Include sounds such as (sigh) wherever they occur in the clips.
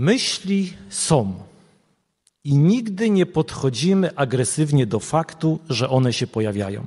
Myśli są i nigdy nie podchodzimy agresywnie do faktu, że one się pojawiają.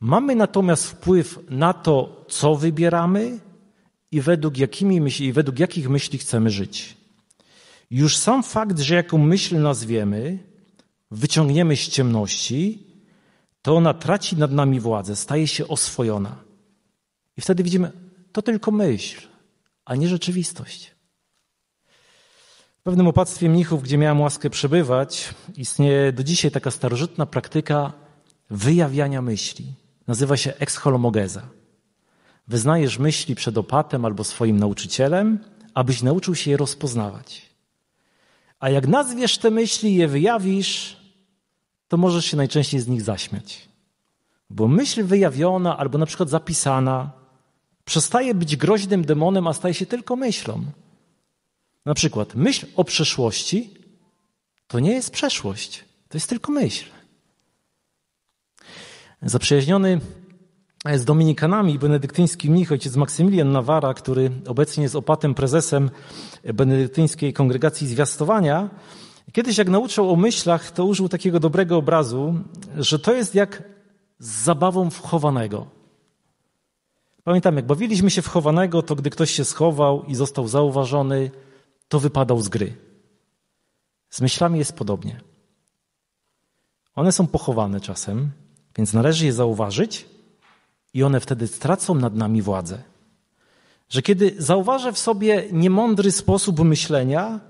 Mamy natomiast wpływ na to, co wybieramy i według, jakimi myśli, i według jakich myśli chcemy żyć. Już sam fakt, że jaką myśl nazwiemy, wyciągniemy z ciemności, to ona traci nad nami władzę, staje się oswojona. I wtedy widzimy, to tylko myśl, a nie rzeczywistość pewnym opactwie mnichów, gdzie miałem łaskę przebywać, istnieje do dzisiaj taka starożytna praktyka wyjawiania myśli. Nazywa się exholomogeza. Wyznajesz myśli przed opatem albo swoim nauczycielem, abyś nauczył się je rozpoznawać. A jak nazwiesz te myśli i je wyjawisz, to możesz się najczęściej z nich zaśmiać. Bo myśl wyjawiona albo na przykład zapisana przestaje być groźnym demonem, a staje się tylko myślą. Na przykład myśl o przeszłości to nie jest przeszłość, to jest tylko myśl. Zaprzyjaźniony z Dominikanami benedyktyński mnich ojciec Maksymilian Nawara, który obecnie jest opatem prezesem benedyktyńskiej kongregacji zwiastowania, kiedyś jak nauczał o myślach, to użył takiego dobrego obrazu, że to jest jak z zabawą wchowanego. Pamiętam, jak bawiliśmy się w chowanego, to gdy ktoś się schował i został zauważony – to wypadał z gry. Z myślami jest podobnie. One są pochowane czasem, więc należy je zauważyć i one wtedy stracą nad nami władzę. Że kiedy zauważę w sobie niemądry sposób myślenia,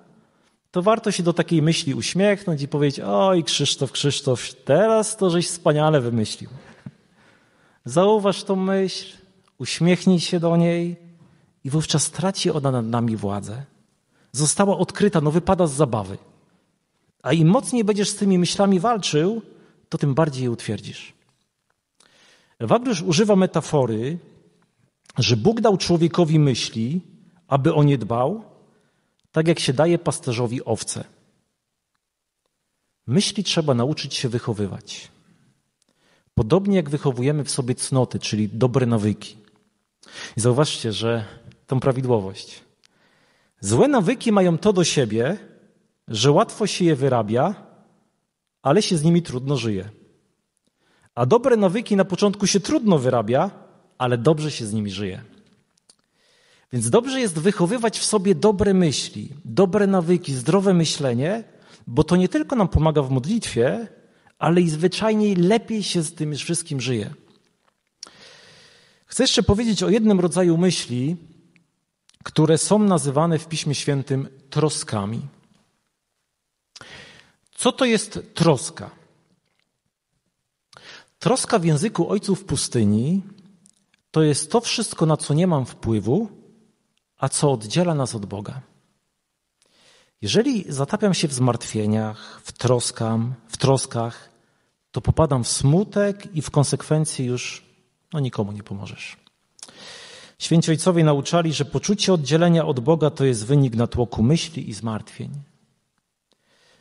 to warto się do takiej myśli uśmiechnąć i powiedzieć: Oj, Krzysztof, Krzysztof, teraz to żeś wspaniale wymyślił. (laughs) Zauważ tą myśl, uśmiechnij się do niej i wówczas traci ona nad nami władzę została odkryta, no wypada z zabawy. A im mocniej będziesz z tymi myślami walczył, to tym bardziej je utwierdzisz. Wawrzysz używa metafory, że Bóg dał człowiekowi myśli, aby o nie dbał, tak jak się daje pasterzowi owce. Myśli trzeba nauczyć się wychowywać. Podobnie jak wychowujemy w sobie cnoty, czyli dobre nawyki. I zauważcie, że tą prawidłowość. Złe nawyki mają to do siebie, że łatwo się je wyrabia, ale się z nimi trudno żyje. A dobre nawyki na początku się trudno wyrabia, ale dobrze się z nimi żyje. Więc dobrze jest wychowywać w sobie dobre myśli, dobre nawyki, zdrowe myślenie, bo to nie tylko nam pomaga w modlitwie, ale i zwyczajniej lepiej się z tym wszystkim żyje. Chcę jeszcze powiedzieć o jednym rodzaju myśli, które są nazywane w Piśmie Świętym troskami. Co to jest troska? Troska w języku ojców pustyni to jest to wszystko, na co nie mam wpływu, a co oddziela nas od Boga. Jeżeli zatapiam się w zmartwieniach, w, troskam, w troskach, to popadam w smutek i w konsekwencji już no, nikomu nie pomożesz. Święci ojcowie nauczali, że poczucie oddzielenia od Boga to jest wynik natłoku myśli i zmartwień.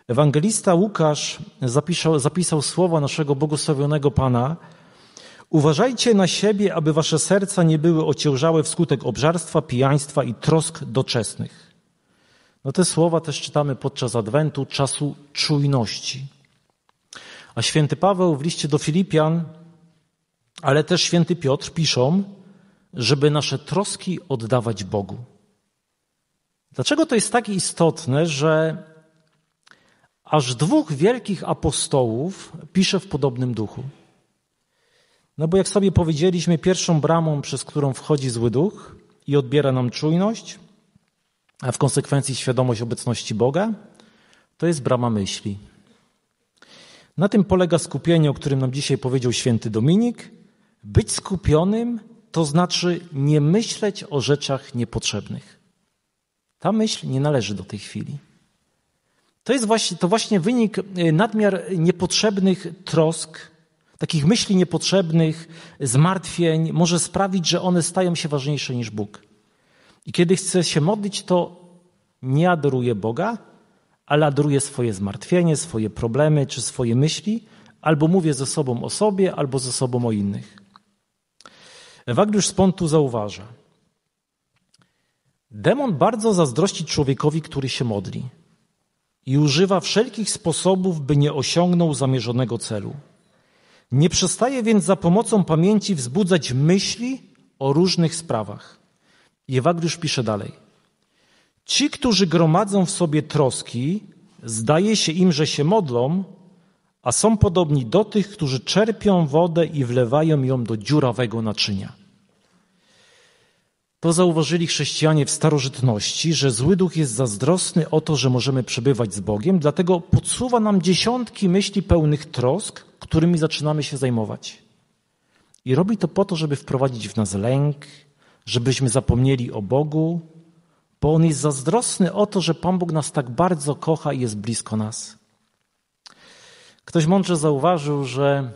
Ewangelista Łukasz zapisał, zapisał słowa naszego błogosławionego Pana. Uważajcie na siebie, aby wasze serca nie były ociężałe wskutek obżarstwa, pijaństwa i trosk doczesnych. No te słowa też czytamy podczas Adwentu, czasu czujności. A święty Paweł w liście do Filipian, ale też święty Piotr piszą, żeby nasze troski oddawać Bogu. Dlaczego to jest tak istotne, że aż dwóch wielkich apostołów pisze w podobnym duchu? No bo jak sobie powiedzieliśmy, pierwszą bramą, przez którą wchodzi zły duch i odbiera nam czujność, a w konsekwencji świadomość obecności Boga, to jest brama myśli. Na tym polega skupienie, o którym nam dzisiaj powiedział święty Dominik. Być skupionym to znaczy nie myśleć o rzeczach niepotrzebnych. Ta myśl nie należy do tej chwili. To jest właśnie, to właśnie wynik y, nadmiar niepotrzebnych trosk, takich myśli niepotrzebnych, zmartwień, może sprawić, że one stają się ważniejsze niż Bóg. I kiedy chcę się modlić, to nie adoruję Boga, ale adoruję swoje zmartwienie, swoje problemy czy swoje myśli, albo mówię ze sobą o sobie, albo ze sobą o innych. Ewagriusz z Pontu zauważa. Demon bardzo zazdrości człowiekowi, który się modli i używa wszelkich sposobów, by nie osiągnął zamierzonego celu. Nie przestaje więc za pomocą pamięci wzbudzać myśli o różnych sprawach. Ewagriusz pisze dalej. Ci, którzy gromadzą w sobie troski, zdaje się im, że się modlą, a są podobni do tych, którzy czerpią wodę i wlewają ją do dziurawego naczynia. To zauważyli chrześcijanie w starożytności, że zły duch jest zazdrosny o to, że możemy przebywać z Bogiem, dlatego podsuwa nam dziesiątki myśli pełnych trosk, którymi zaczynamy się zajmować. I robi to po to, żeby wprowadzić w nas lęk, żebyśmy zapomnieli o Bogu, bo On jest zazdrosny o to, że Pan Bóg nas tak bardzo kocha i jest blisko nas. Ktoś mądrze zauważył, że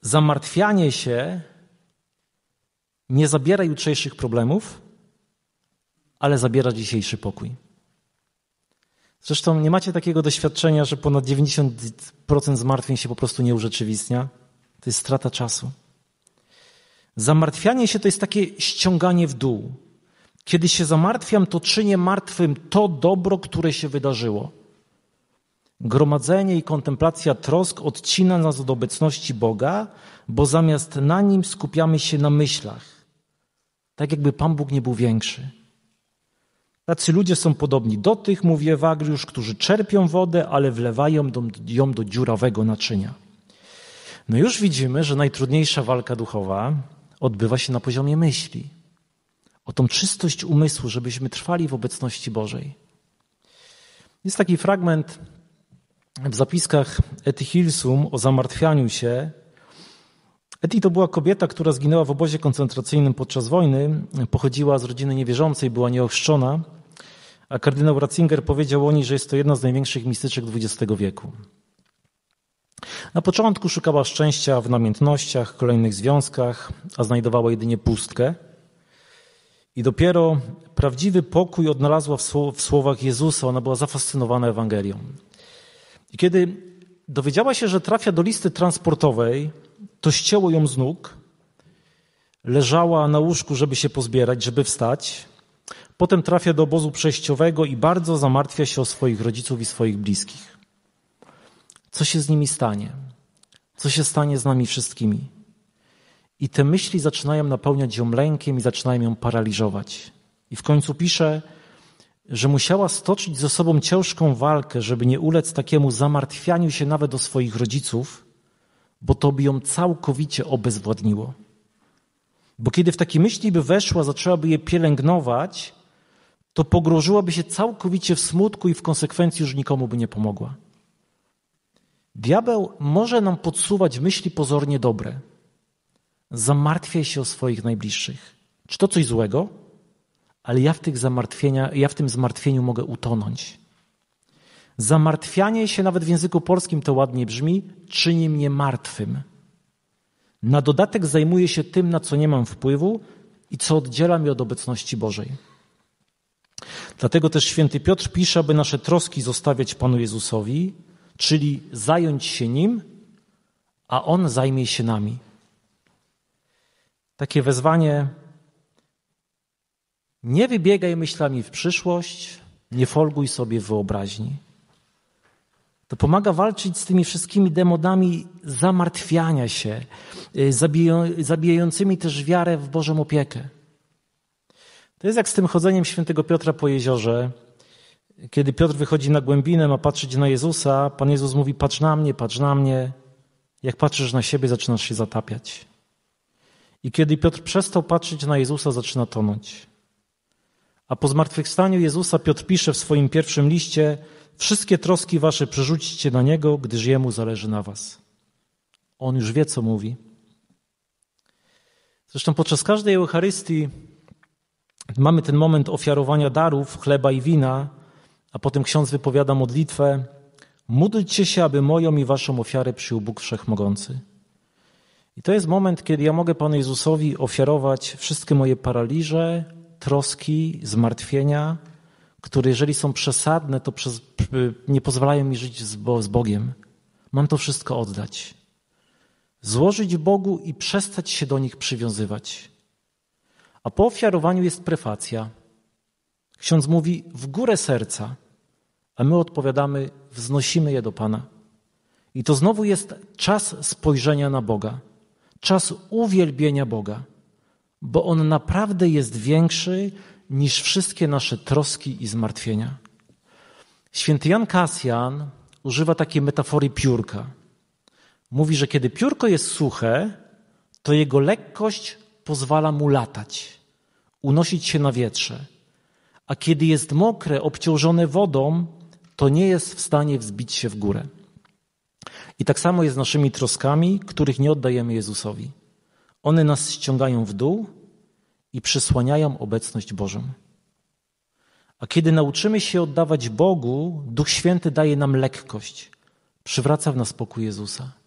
zamartwianie się nie zabiera jutrzejszych problemów, ale zabiera dzisiejszy pokój. Zresztą nie macie takiego doświadczenia, że ponad 90% zmartwień się po prostu nie urzeczywistnia? To jest strata czasu. Zamartwianie się to jest takie ściąganie w dół. Kiedy się zamartwiam, to czynię martwym to dobro, które się wydarzyło. Gromadzenie i kontemplacja trosk odcina nas od obecności Boga, bo zamiast na nim skupiamy się na myślach. Tak jakby Pan Bóg nie był większy. Tacy ludzie są podobni do tych, mówi Ewagriusz, którzy czerpią wodę, ale wlewają ją do dziurawego naczynia. No już widzimy, że najtrudniejsza walka duchowa odbywa się na poziomie myśli. O tą czystość umysłu, żebyśmy trwali w obecności Bożej. Jest taki fragment w zapiskach Eti Hilsum o zamartwianiu się. Eti to była kobieta, która zginęła w obozie koncentracyjnym podczas wojny. Pochodziła z rodziny niewierzącej, była nieochrzczona. A kardynał Ratzinger powiedział o niej, że jest to jedna z największych mistyczek XX wieku. Na początku szukała szczęścia w namiętnościach, kolejnych związkach, a znajdowała jedynie pustkę. I dopiero prawdziwy pokój odnalazła w, słowach Jezusa. Ona była zafascynowana Ewangelią. I kiedy dowiedziała się, że trafia do listy transportowej, to ścięło ją z nóg. Leżała na łóżku, żeby się pozbierać, żeby wstać. Potem trafia do obozu przejściowego i bardzo zamartwia się o swoich rodziców i swoich bliskich. Co się z nimi stanie? Co się stanie z nami wszystkimi? I te myśli zaczynają napełniać ją lękiem i zaczynają ją paraliżować. I w końcu pisze, że musiała stoczyć ze sobą ciężką walkę, żeby nie ulec takiemu zamartwianiu się nawet do swoich rodziców, bo to by ją całkowicie obezwładniło. Bo kiedy w takie myśli by weszła, zaczęłaby je pielęgnować, to pogrożyłaby się całkowicie w smutku i w konsekwencji już nikomu by nie pomogła. Diabeł może nam podsuwać myśli pozornie dobre. Zamartwiaj się o swoich najbliższych. Czy to coś złego? ale ja w, tych ja w tym zmartwieniu mogę utonąć. Zamartwianie się, nawet w języku polskim to ładnie brzmi, czyni mnie martwym. Na dodatek zajmuję się tym, na co nie mam wpływu i co oddziela mnie od obecności Bożej. Dlatego też święty Piotr pisze, aby nasze troski zostawiać Panu Jezusowi, czyli zająć się Nim, a On zajmie się nami. Takie wezwanie nie wybiegaj myślami w przyszłość, nie folguj sobie wyobraźni. To pomaga walczyć z tymi wszystkimi demonami zamartwiania się, y, zabijającymi też wiarę w Bożą opiekę. To jest jak z tym chodzeniem świętego Piotra po jeziorze. Kiedy Piotr wychodzi na głębinę, ma patrzeć na Jezusa, Pan Jezus mówi: Patrz na mnie, patrz na mnie. Jak patrzysz na siebie, zaczynasz się zatapiać. I kiedy Piotr przestał patrzeć na Jezusa, zaczyna tonąć. A po zmartwychwstaniu Jezusa Piotr pisze w swoim pierwszym liście: Wszystkie troski wasze przerzućcie na niego, gdyż jemu zależy na was. On już wie, co mówi. Zresztą podczas każdej Eucharystii mamy ten moment ofiarowania darów, chleba i wina, a potem ksiądz wypowiada modlitwę: Módlcie się, aby moją i waszą ofiarę przyjął Bóg Wszechmogący. I to jest moment, kiedy ja mogę Panu Jezusowi ofiarować wszystkie moje paraliże, troski, zmartwienia, które jeżeli są przesadne, to przez, nie pozwalają mi żyć z, z Bogiem. Mam to wszystko oddać. Złożyć Bogu i przestać się do nich przywiązywać. A po ofiarowaniu jest prefacja. Ksiądz mówi w górę serca, a my odpowiadamy, wznosimy je do Pana. I to znowu jest czas spojrzenia na Boga, czas uwielbienia Boga bo On naprawdę jest większy niż wszystkie nasze troski i zmartwienia. Święty Jan Kasjan używa takiej metafory piórka. Mówi, że kiedy piórko jest suche, to jego lekkość pozwala mu latać, unosić się na wietrze. A kiedy jest mokre, obciążone wodą, to nie jest w stanie wzbić się w górę. I tak samo jest z naszymi troskami, których nie oddajemy Jezusowi. One nas ściągają w dół i przysłaniają obecność Bożą. A kiedy nauczymy się oddawać Bogu, Duch Święty daje nam lekkość, przywraca w nas pokój Jezusa.